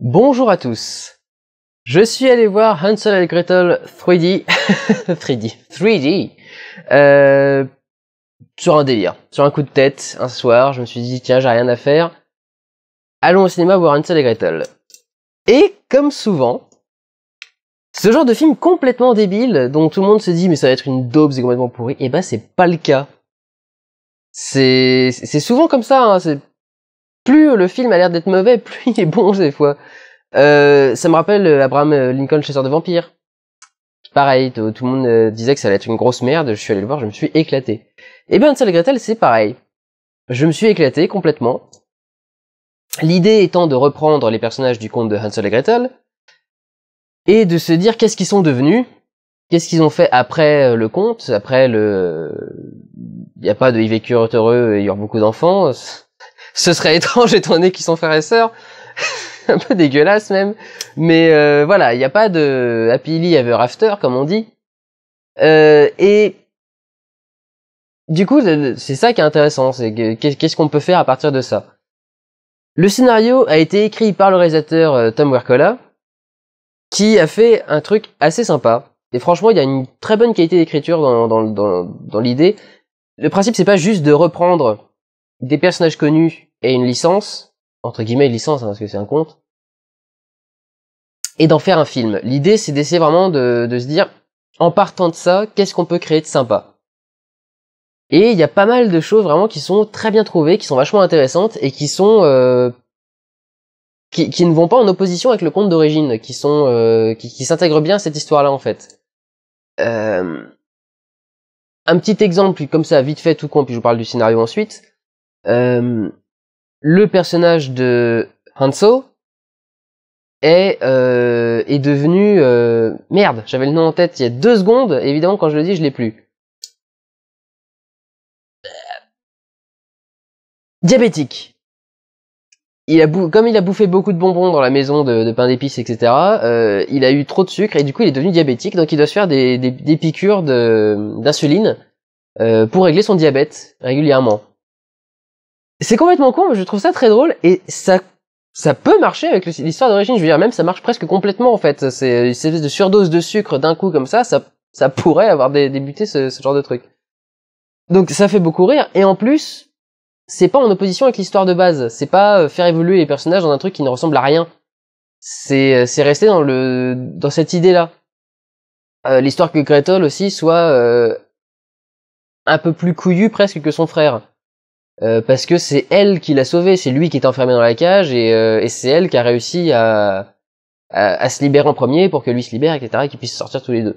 Bonjour à tous. Je suis allé voir Hansel et Gretel 3D, 3D, 3D, sur un délire, sur un coup de tête, un soir, je me suis dit tiens j'ai rien à faire, allons au cinéma voir Hansel et Gretel. Et comme souvent, ce genre de film complètement débile, dont tout le monde se dit mais ça va être une daube, c'est complètement pourri, et eh ben c'est pas le cas. C'est souvent comme ça, hein, c'est plus le film a l'air d'être mauvais, plus il est bon des fois. Euh, ça me rappelle euh, Abraham euh, Lincoln, chasseur de vampires. Pareil, tout, le monde disait que ça allait être une grosse merde, je suis allé le voir, je me suis éclaté. Et eh bien, Hansel et Gretel, c'est pareil. Je me suis éclaté complètement. L'idée étant de reprendre les personnages du conte de Hansel et Gretel, et de se dire qu'est-ce qu'ils sont devenus, qu'est-ce qu'ils ont fait après le conte, après le... Il n'y a pas de « Y vécurent heureux et aura beaucoup d'enfants », ce serait étrange étant donné qu'ils sont frères et sœurs. un peu dégueulasse même. Mais euh, voilà, il n'y a pas de happy ever after, comme on dit. Euh, et du coup, c'est ça qui est intéressant, c'est qu'est-ce qu'on peut faire à partir de ça. Le scénario a été écrit par le réalisateur euh, Tom Wercola, qui a fait un truc assez sympa. Et franchement, il y a une très bonne qualité d'écriture dans, dans l'idée. Le principe, c'est pas juste de reprendre des personnages connus et une licence, entre guillemets une licence hein, parce que c'est un conte et d'en faire un film. L'idée c'est d'essayer vraiment de, se dire, en partant de ça, qu'est-ce qu'on peut créer de sympa Et il y a pas mal de choses vraiment qui sont très bien trouvées, qui sont vachement intéressantes et qui sont... Euh, qui, ne vont pas en opposition avec le conte d'origine, qui sont euh, qui, s'intègrent bien à cette histoire-là en fait. Euh, un petit exemple puis comme ça, vite fait, tout con, puis je vous parle du scénario ensuite. Euh, le personnage de Hansel est, euh, est devenu... Euh, merde, j'avais le nom en tête il y a deux secondes, évidemment quand je le dis je l'ai plus. Diabétique. Il a comme il a bouffé beaucoup de bonbons dans la maison de, pain d'épices, etc., il a eu trop de sucre et du coup il est devenu diabétique, donc il doit se faire des, des, piqûres d'insuline pour régler son diabète régulièrement c'est complètement con, mais je trouve ça très drôle et ça ça peut marcher avec l'histoire d'origine. Je veux dire, même ça marche presque complètement en fait. C'est une espèce de surdose de sucre d'un coup comme ça, ça ça pourrait avoir débuté ce, genre de truc. Donc ça fait beaucoup rire et en plus c'est pas en opposition avec l'histoire de base. C'est pas euh, faire évoluer les personnages dans un truc qui ne ressemble à rien. C'est euh, c'est rester dans le dans cette idée là. Euh, l'histoire que Gretel aussi soit un peu plus couillu presque que son frère. Euh, parce que c'est elle qui l'a sauvé, c'est lui qui est enfermé dans la cage et, euh, et c'est elle qui a réussi à, à, se libérer en premier pour que lui se libère, etc., et qu'ils puissent sortir tous les deux.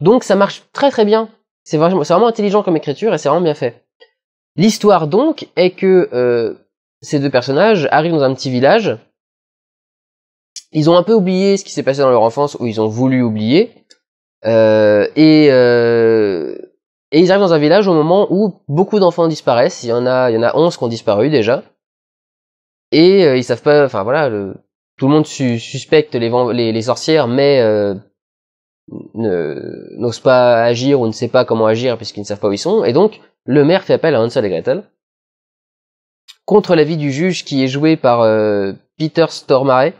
Donc ça marche très très bien. C'est vraiment, c'est vraiment intelligent comme écriture et c'est vraiment bien fait. L'histoire donc est que euh, ces deux personnages arrivent dans un petit village. Ils ont un peu oublié ce qui s'est passé dans leur enfance ou ils ont voulu oublier. Euh, et et ils arrivent dans un village au moment où beaucoup d'enfants disparaissent. Il y en a, il y en a 11 qui ont disparu déjà. Et euh, ils savent pas, enfin voilà, tout le monde suspecte les, les, sorcières, mais euh, n'ose pas agir ou ne sait pas comment agir puisqu'ils ne savent pas où ils sont. Et donc, le maire fait appel à Hansel et Gretel. Contre l'avis du juge qui est joué par euh, Peter Stormare,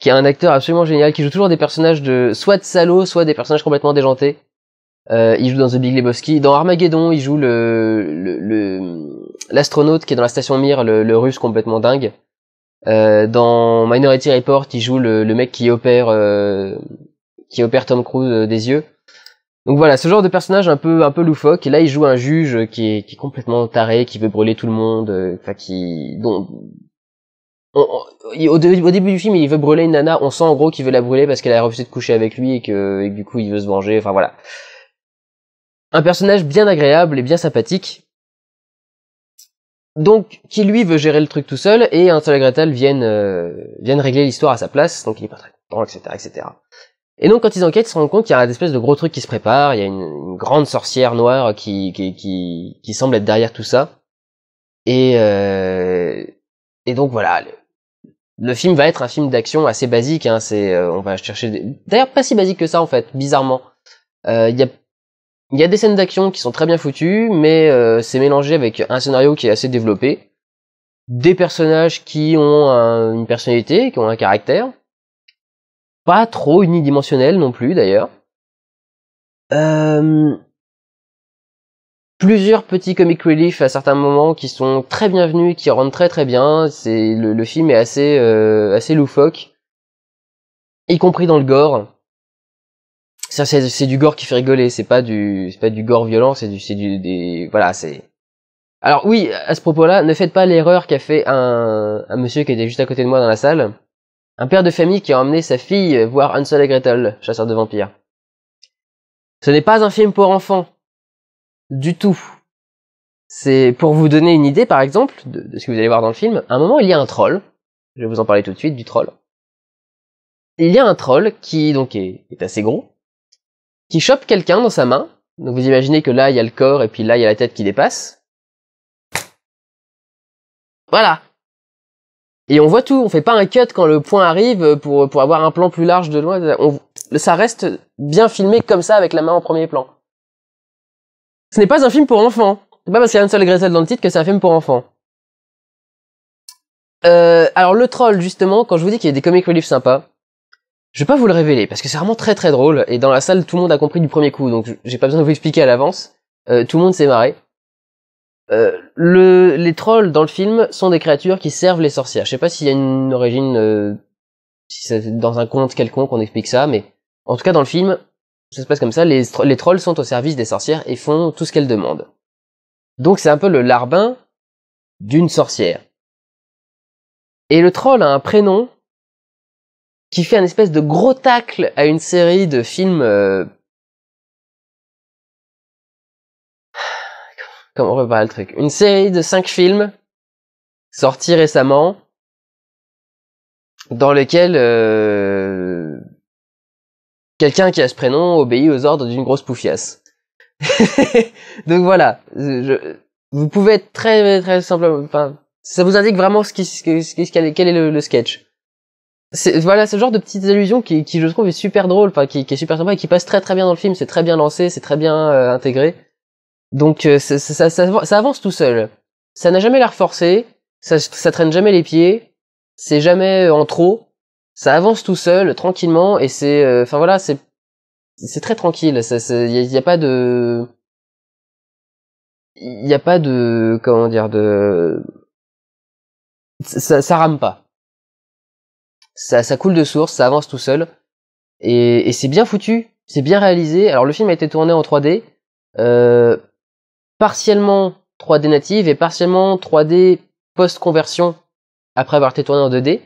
qui est un acteur absolument génial, qui joue toujours des personnages de soit de salauds, soit des personnages complètement déjantés. Euh, il joue dans The Big Lebowski. Dans Armageddon, il joue le l'astronaute le, l'astronaute qui est dans la station Mir, le, le russe complètement dingue. Euh, dans Minority Report, il joue le, le mec qui opère euh, qui opère Tom Cruise euh, des yeux. Donc voilà, ce genre de personnage un peu un peu loufoque. Et là, il joue un juge qui est, qui est complètement taré, qui veut brûler tout le monde, euh, enfin qui dont au, début, au, début du film, il veut brûler une nana. On sent en gros qu'il veut la brûler parce qu'elle a refusé de coucher avec lui et que, et que du coup, il veut se venger. Enfin voilà. Un personnage bien agréable et bien sympathique. Donc, qui lui veut gérer le truc tout seul, et un seul Gretel viennent, euh, viennent régler l'histoire à sa place, donc il est pas très content, etc., etc. Et donc, quand ils enquêtent, ils se rendent compte qu'il y a une espèce de gros truc qui se prépare, il y a une, grande sorcière noire qui, qui, semble être derrière tout ça. Et, euh, et donc voilà, le, film va être un film d'action assez basique. Hein, c'est, euh, on va chercher. D'ailleurs, pas si basique que ça en fait, bizarrement. Il y a il y a des scènes d'action qui sont très bien foutues, mais euh, c'est mélangé avec un scénario qui est assez développé, des personnages qui ont une personnalité, qui ont un caractère, pas trop unidimensionnel non plus d'ailleurs. Euh, plusieurs petits comic reliefs à certains moments qui sont très bienvenus, qui rendent très très bien. C'est le, film est assez euh, assez loufoque, y compris dans le gore c'est du gore qui fait rigoler c'est pas du du gore violent c'est du c'est des voilà c'est alors oui à ce propos là ne faites pas l'erreur qu'a fait un, un monsieur qui était juste à côté de moi dans la salle un père de famille qui a emmené sa fille voir Hansel et Gretel chasseur de vampires ce n'est pas un film pour enfants du tout c'est pour vous donner une idée par exemple de, ce que vous allez voir dans le film à un moment il y a un troll je vais vous en parler tout de suite du troll il y a un troll qui donc est assez gros qui chope quelqu'un dans sa main. Donc vous imaginez que là, il y a le corps et puis là, il y a la tête qui dépasse. Voilà. Et on voit tout, on fait pas un cut quand le point arrive pour, pour avoir un plan plus large de loin. ça reste bien filmé comme ça avec la main en premier plan. Ce n'est pas un film pour enfants. C'est pas parce qu'il y a une seule Gretel dans le titre que c'est un film pour enfants. Euh, alors le troll justement, quand je vous dis qu'il y a des comic relief sympas, je vais pas vous le révéler parce que c'est vraiment très très drôle et dans la salle tout le monde a compris du premier coup donc j'ai pas besoin de vous expliquer à l'avance. Euh, tout le monde s'est marré. Euh, le, les trolls dans le film sont des créatures qui servent les sorcières. Je sais pas s'il y a une origine, euh, si c'est dans un conte quelconque qu'on explique ça, mais en tout cas dans le film, ça se passe comme ça. Les, les trolls sont au service des sorcières et font tout ce qu'elles demandent. Donc c'est un peu le larbin d'une sorcière. Et le troll a un prénom qui fait un espèce de gros tacle à une série de films. Euh, Comment on le truc Une série de cinq films sortis récemment, dans lesquels euh, quelqu'un qui a ce prénom obéit aux ordres d'une grosse poufiasse. Donc voilà, je... vous pouvez être très très simplement. ça vous indique vraiment ce qui, quel est le sketch voilà ce genre de petites allusions qui, qui je trouve est super drôle, qui, est super sympa et qui passe très très bien dans le film. C'est très bien lancé, c'est très bien euh, intégré. Donc euh, ça, ça, ça, avance tout seul. Ça n'a jamais l'air forcé. Ça, ça traîne jamais les pieds. C'est jamais euh, en trop. Ça avance tout seul, tranquillement et c'est, enfin voilà, c'est c'est très tranquille. Il n'y a, pas de, il n'y a pas de, comment dire, de, ça, ça rame pas ça, ça coule de source, ça avance tout seul. Et, et c'est bien foutu, c'est bien réalisé. Alors le film a été tourné en 3D, euh, partiellement 3D native et partiellement 3D post-conversion après avoir été tourné en 2D.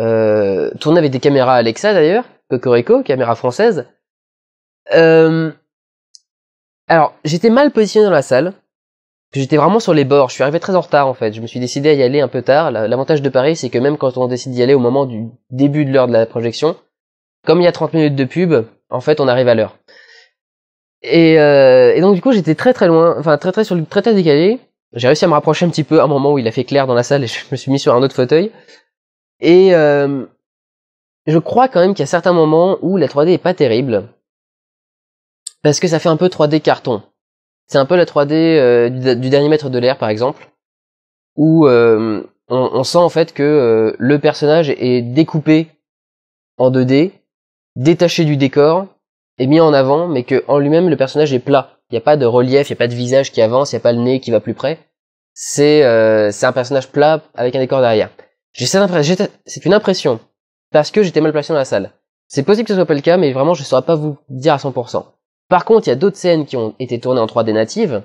Euh, tourné avec des caméras Alexa d'ailleurs, Cocorico, caméra française. Euh, alors j'étais mal positionné dans la salle, j'étais vraiment sur les bords. Je suis arrivé très en retard en fait. Je me suis décidé à y aller un peu tard. L'avantage de Paris, c'est que même quand on décide d'y aller au moment du début de l'heure de la projection, comme il y a 30 minutes de pub, en fait, on arrive à l'heure. Euh, et, donc du coup, j'étais très très loin, enfin très très sur le très décalé. J'ai réussi à me rapprocher un petit peu à un moment où il a fait clair dans la salle et je me suis mis sur un autre fauteuil. Et euh, je crois quand même qu'il y a certains moments où la 3D est pas terrible parce que ça fait un peu 3D carton. C'est un peu la 3D euh, du, dernier mètre de l'air par exemple, où euh, on, sent en fait que euh, le personnage est découpé en 2D, détaché du décor, et mis en avant, mais qu'en lui-même le personnage est plat. Il n'y a pas de relief, il n'y a pas de visage qui avance, il n'y a pas le nez qui va plus près. C'est un personnage plat avec un décor derrière. J'ai cette impression, c'est une impression parce que j'étais mal placé dans la salle. C'est possible que ce soit pas le cas, mais vraiment je ne saurais pas vous dire à 100%. Par contre, il y a d'autres scènes qui ont été tournées en 3D natives,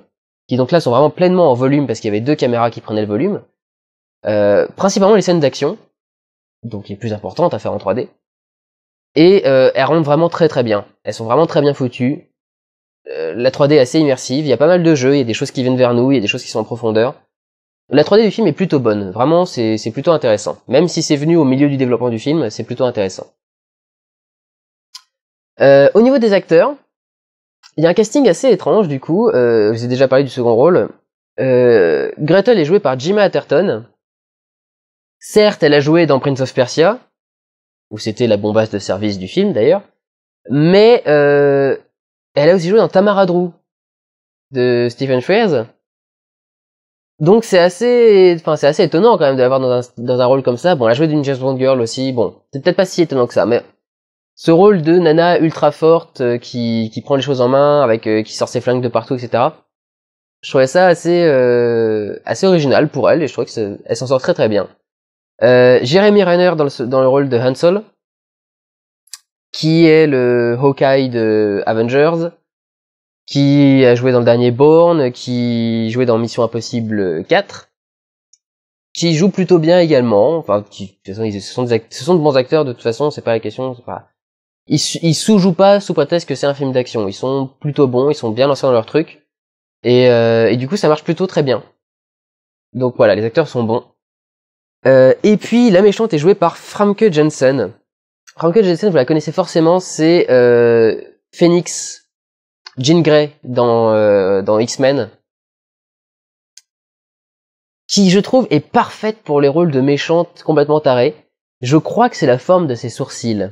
qui donc là sont vraiment pleinement en volume parce qu'il y avait deux caméras qui prenaient le volume. Euh, principalement les scènes d'action, donc les plus importantes à faire en 3D. Et euh, elles rendent vraiment très très bien. Elles sont vraiment très bien foutues. Euh, la 3D est assez immersive, il y a pas mal de jeux, il y a des choses qui viennent vers nous, il y a des choses qui sont en profondeur. La 3D du film est plutôt bonne, vraiment c'est plutôt intéressant. Même si c'est venu au milieu du développement du film, c'est plutôt intéressant. au niveau des acteurs, il y a un casting assez étrange du coup, euh, je vous ai déjà parlé du second rôle. Euh, Gretel est jouée par Jima Atherton. Certes, elle a joué dans Prince of Persia, où c'était la bombasse de service du film d'ailleurs, mais euh, elle a aussi joué dans Tamara Drew de Stephen Frears. Donc c'est assez, enfin c'est assez étonnant quand même de l'avoir dans un, dans un rôle comme ça. Bon, elle a joué d'une James Bond girl aussi. Bon, c'est peut-être pas si étonnant que ça, mais ce rôle de nana ultra forte euh, qui, qui prend les choses en main, avec euh, qui sort ses flingues de partout, etc. Je trouvais ça assez euh, assez original pour elle et je trouvais elle s'en sort très très bien. Euh, Jeremy Renner dans le, dans le rôle de Hansel, qui est le Hawkeye de Avengers, qui a joué dans le dernier Bourne, qui jouait dans Mission Impossible 4, qui joue plutôt bien également. Enfin, ce, sont de bons acteurs de toute façon, c'est pas la question, ils, sous-jouent pas sous prétexte que c'est un film d'action. Ils sont plutôt bons, ils sont bien lancés dans leur truc. Et, euh, du coup, ça marche plutôt très bien. Donc voilà, les acteurs sont bons. Euh, et puis, la méchante est jouée par Franke Jensen. Franke Jensen, vous la connaissez forcément, c'est euh, Phoenix, Jean Grey dans, dans X-Men. Qui, je trouve, est parfaite pour les rôles de méchante complètement tarée. Je crois que c'est la forme de ses sourcils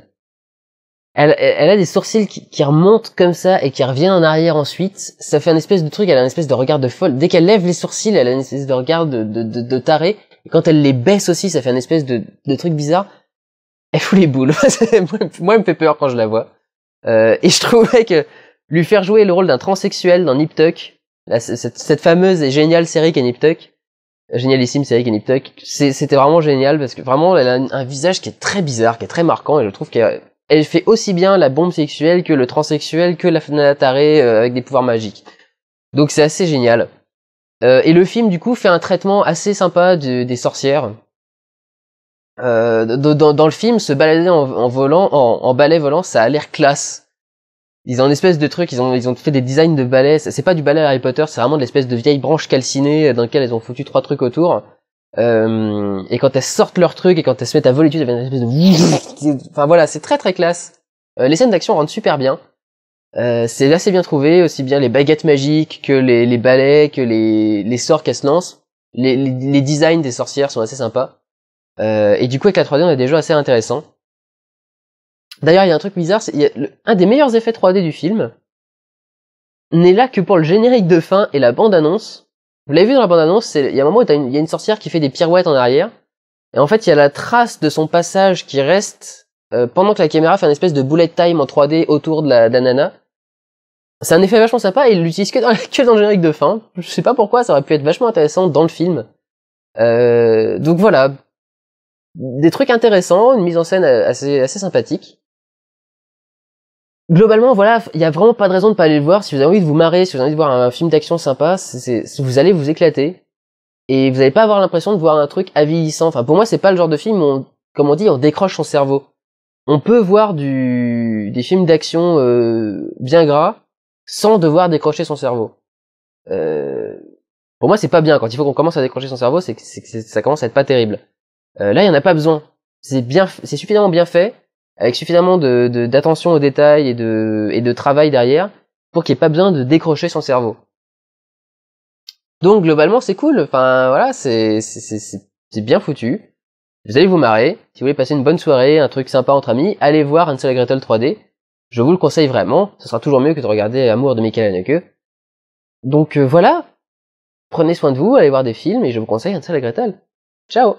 elle, elle, a des sourcils qui, remontent comme ça et qui reviennent en arrière ensuite. Ça fait un espèce de truc, elle a un espèce de regard de folle. Dès qu'elle lève les sourcils, elle a une espèce de regard de, de, de, taré. Et quand elle les baisse aussi, ça fait un espèce de, de truc bizarre. Elle fout les boules. Moi, elle me fait peur quand je la vois. Euh, et je trouvais que lui faire jouer le rôle d'un transsexuel dans Nip Tuck, cette, cette, fameuse et géniale série qu'est Nip Tuck, euh, génialissime série qu'est Nip Tuck, c'était vraiment génial parce que vraiment, elle a un, un visage qui est très bizarre, qui est très marquant et je trouve qu'elle elle fait aussi bien la bombe sexuelle que le transsexuel que la fanatarée euh, avec des pouvoirs magiques. Donc c'est assez génial. Euh, et le film du coup fait un traitement assez sympa des sorcières. Euh, dans, le film, se balader en, volant, en, balai volant, ça a l'air classe. Ils ont une espèce de truc, ils ont, ils ont fait des designs de balais. C'est pas du balai Harry Potter, c'est vraiment de l'espèce de vieille branche calcinée dans laquelle ils ont foutu trois trucs autour. Euh, et quand elles sortent leur truc et quand elles se mettent à voler dessus, elles une espèce de... Enfin voilà, c'est très très classe. Euh, les scènes d'action rendent super bien. Euh, c'est assez bien trouvé, aussi bien les baguettes magiques que les, les balais, que les, les sorts qu'elles se lancent. Les, les, designs des sorcières sont assez sympas. Euh, et du coup, avec la 3D, on a des jeux assez intéressants. D'ailleurs, il y a un truc bizarre, c'est un des meilleurs effets 3D du film n'est là que pour le générique de fin et la bande-annonce vous l'avez vu dans la bande-annonce, il y a un moment où il y a une sorcière qui fait des pirouettes en arrière. Et en fait, il y a la trace de son passage qui reste euh, pendant que la caméra fait une espèce de bullet time en 3D autour de la, danana nana. C'est un effet vachement sympa et il l'utilise que dans, que dans le générique de fin. Je sais pas pourquoi, ça aurait pu être vachement intéressant dans le film. Euh, donc voilà. Des trucs intéressants, une mise en scène assez sympathique globalement, voilà, il y a vraiment pas de raison de pas aller le voir. Si vous avez envie de vous marrer, si vous avez envie de voir un film d'action sympa, c'est, vous allez vous éclater et vous n'allez pas avoir l'impression de voir un truc avilissant. Enfin, pour moi, c'est pas le genre de film où, on, comme on dit, on décroche son cerveau. On peut voir du, des films d'action euh, bien gras sans devoir décrocher son cerveau. Euh, pour moi, c'est pas bien. Quand il faut qu'on commence à décrocher son cerveau, c'est ça commence à être pas terrible. Euh, là, il y en a pas besoin. C'est bien, c'est suffisamment bien fait avec suffisamment d'attention de, aux détails et de, et de travail derrière pour qu'il n'y ait pas besoin de décrocher son cerveau. Donc globalement c'est cool, enfin voilà, c'est bien foutu. Vous allez vous marrer, si vous voulez passer une bonne soirée, un truc sympa entre amis, allez voir Hansel Gretel 3D. Je vous le conseille vraiment, ce sera toujours mieux que de regarder Amour de Michael Haneke. Donc euh, voilà, prenez soin de vous, allez voir des films et je vous conseille Hansel Gretel. Ciao